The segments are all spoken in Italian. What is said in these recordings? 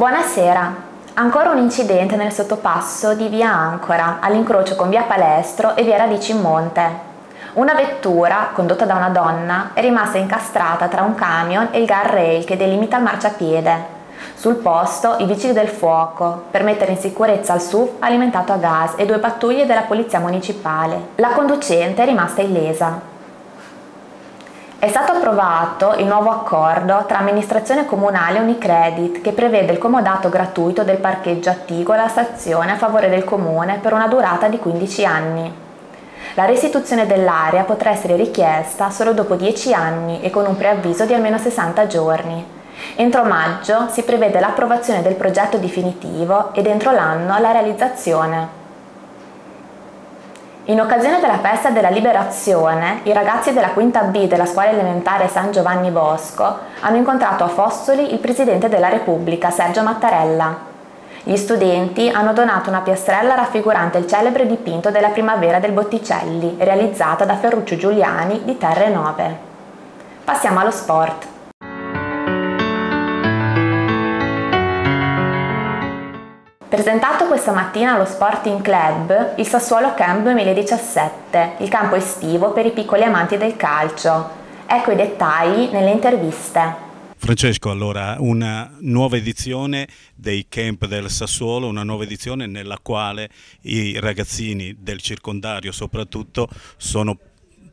Buonasera. Ancora un incidente nel sottopasso di via Ancora, all'incrocio con via Palestro e via Radici in Monte. Una vettura, condotta da una donna, è rimasta incastrata tra un camion e il guardrail che delimita il marciapiede. Sul posto i vigili del fuoco per mettere in sicurezza il SUV alimentato a gas e due pattuglie della polizia municipale. La conducente è rimasta illesa. È stato approvato il nuovo accordo tra amministrazione comunale e Unicredit che prevede il comodato gratuito del parcheggio attivo alla stazione a favore del comune per una durata di 15 anni. La restituzione dell'area potrà essere richiesta solo dopo 10 anni e con un preavviso di almeno 60 giorni. Entro maggio si prevede l'approvazione del progetto definitivo ed entro l'anno la realizzazione. In occasione della festa della Liberazione, i ragazzi della quinta B della scuola elementare San Giovanni Bosco hanno incontrato a Fossoli il Presidente della Repubblica, Sergio Mattarella. Gli studenti hanno donato una piastrella raffigurante il celebre dipinto della primavera del Botticelli, realizzata da Ferruccio Giuliani di Terre Nove. Passiamo allo sport. Presentato questa mattina allo Sporting Club il Sassuolo Camp 2017, il campo estivo per i piccoli amanti del calcio. Ecco i dettagli nelle interviste. Francesco, allora una nuova edizione dei camp del Sassuolo, una nuova edizione nella quale i ragazzini del circondario soprattutto sono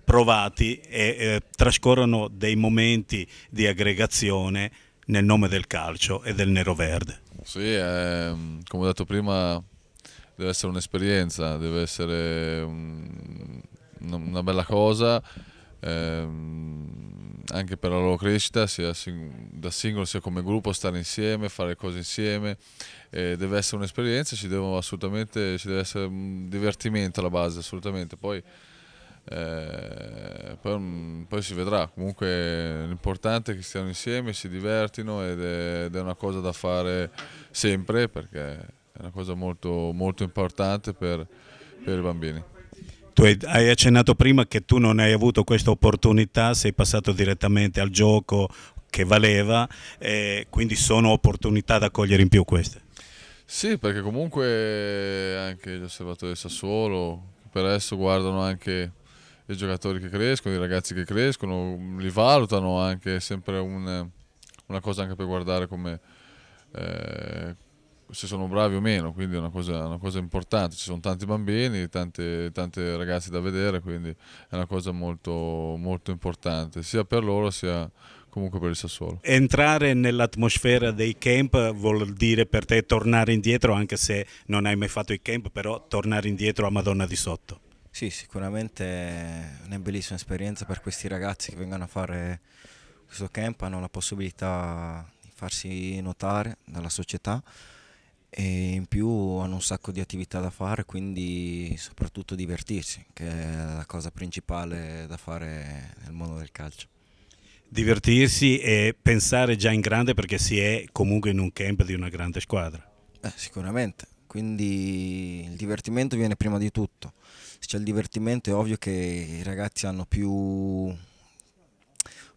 provati e eh, trascorrono dei momenti di aggregazione nel nome del calcio e del nero verde. Sì, è, ehm, come ho detto prima, deve essere un'esperienza, deve essere un, una bella cosa. Ehm, anche per la loro crescita sia da singolo sia come gruppo stare insieme fare cose insieme eh, deve essere un'esperienza ci, ci deve essere un divertimento alla base assolutamente poi eh, poi, poi, si vedrà. Comunque l'importante è che stiano insieme, si divertino ed è, ed è, una cosa da fare sempre perché è una cosa molto, molto importante per, per i bambini. Tu hai accennato prima che tu non hai avuto questa opportunità, sei passato direttamente al gioco che valeva, e quindi sono opportunità da cogliere in più queste. Sì, perché comunque anche gli osservatori del Sassuolo, per adesso guardano anche i giocatori che crescono, i ragazzi che crescono, li valutano anche, è sempre un, una cosa anche per guardare come, eh, se sono bravi o meno, quindi è una cosa, una cosa importante, ci sono tanti bambini, tanti, tanti, ragazzi da vedere, quindi è una cosa molto, molto importante, sia per loro sia comunque per il Sassuolo. Entrare nell'atmosfera dei camp vuol dire per te tornare indietro, anche se non hai mai fatto i camp, però tornare indietro a Madonna di Sotto. Sì, sicuramente è una bellissima esperienza per questi ragazzi che vengono a fare questo camp, hanno la possibilità di farsi notare dalla società e in più hanno un sacco di attività da fare, quindi soprattutto divertirsi, che è la cosa principale da fare nel mondo del calcio divertirsi e pensare già in grande perché si è comunque in un camp di una grande squadra. Eh, sicuramente, quindi il divertimento viene prima di tutto. Se c'è il divertimento è ovvio che i ragazzi hanno più,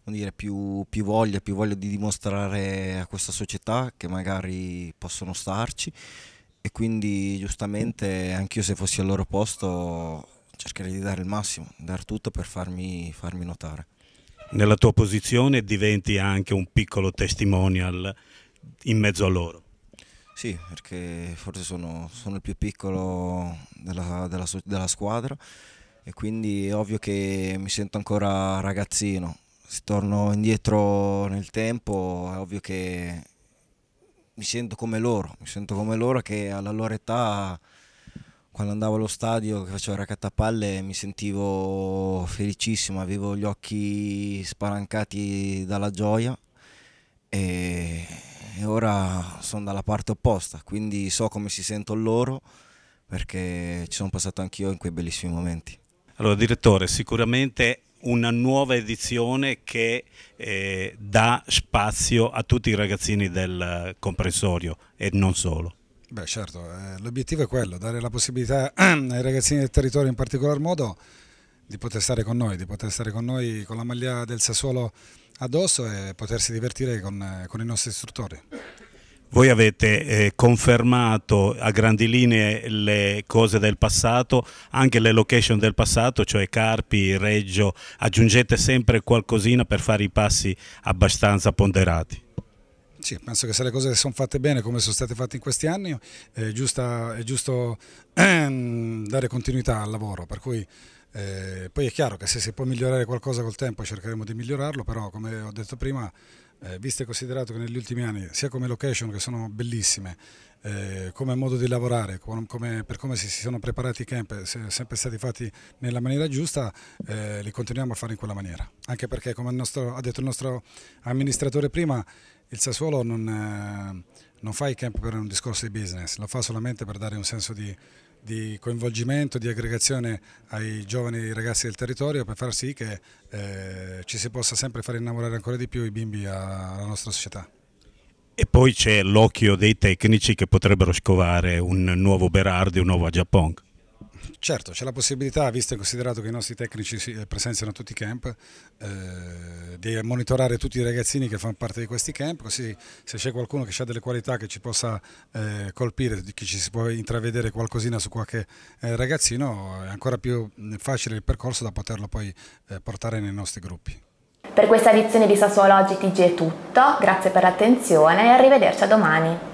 dire, più, più, voglia, più voglia di dimostrare a questa società che magari possono starci e quindi giustamente anch'io se fossi al loro posto cercherei di dare il massimo, dar tutto per farmi, farmi notare. Nella tua posizione diventi anche un piccolo testimonial in mezzo a loro. Sì, perché forse sono, sono il più piccolo della, della, della squadra e quindi è ovvio che mi sento ancora ragazzino. Se torno indietro nel tempo è ovvio che mi sento come loro, mi sento come loro che alla loro età, quando andavo allo stadio che facevo raccattapalle, mi sentivo felicissimo, avevo gli occhi spalancati dalla gioia e e ora sono dalla parte opposta, quindi so come si sentono loro perché ci sono passato anch'io in quei bellissimi momenti. Allora direttore, sicuramente una nuova edizione che eh, dà spazio a tutti i ragazzini del comprensorio e non solo. Beh certo, eh, l'obiettivo è quello, dare la possibilità ehm, ai ragazzini del territorio in particolar modo di poter stare con noi, di poter stare con noi con la maglia del Sassuolo addosso e potersi divertire con, con i nostri istruttori. Voi avete eh, confermato a grandi linee le cose del passato, anche le location del passato, cioè Carpi, Reggio, aggiungete sempre qualcosina per fare i passi abbastanza ponderati. Sì, penso che se le cose sono fatte bene come sono state fatte in questi anni è, giusta, è giusto ehm, dare continuità al lavoro, per cui eh, poi è chiaro che se si può migliorare qualcosa col tempo cercheremo di migliorarlo, però come ho detto prima, eh, visto e considerato che negli ultimi anni sia come location che sono bellissime, eh, come modo di lavorare, come, per come si, si sono preparati i camp, se, sempre stati fatti nella maniera giusta, eh, li continuiamo a fare in quella maniera, anche perché come nostro, ha detto il nostro amministratore prima, il Sassuolo non, eh, non, fa i camp per un discorso di business, lo fa solamente per dare un senso di, di coinvolgimento, di aggregazione ai giovani ragazzi del territorio per far sì che eh, ci si possa sempre far innamorare ancora di più i bimbi alla nostra società. E poi c'è l'occhio dei tecnici che potrebbero scovare un nuovo Berardi, un nuovo Agiapong. Certo, c'è la possibilità, visto e considerato che i nostri tecnici si eh, presenziano a tutti i camp, eh, di monitorare tutti i ragazzini che fanno parte di questi camp, così se c'è qualcuno che ha delle qualità che ci possa eh, colpire, che ci si può intravedere qualcosina su qualche eh, ragazzino, è ancora più facile il percorso da poterlo poi eh, portare nei nostri gruppi. Per questa edizione di Sassuolo Oggi TG è tutto, grazie per l'attenzione e arrivederci a domani.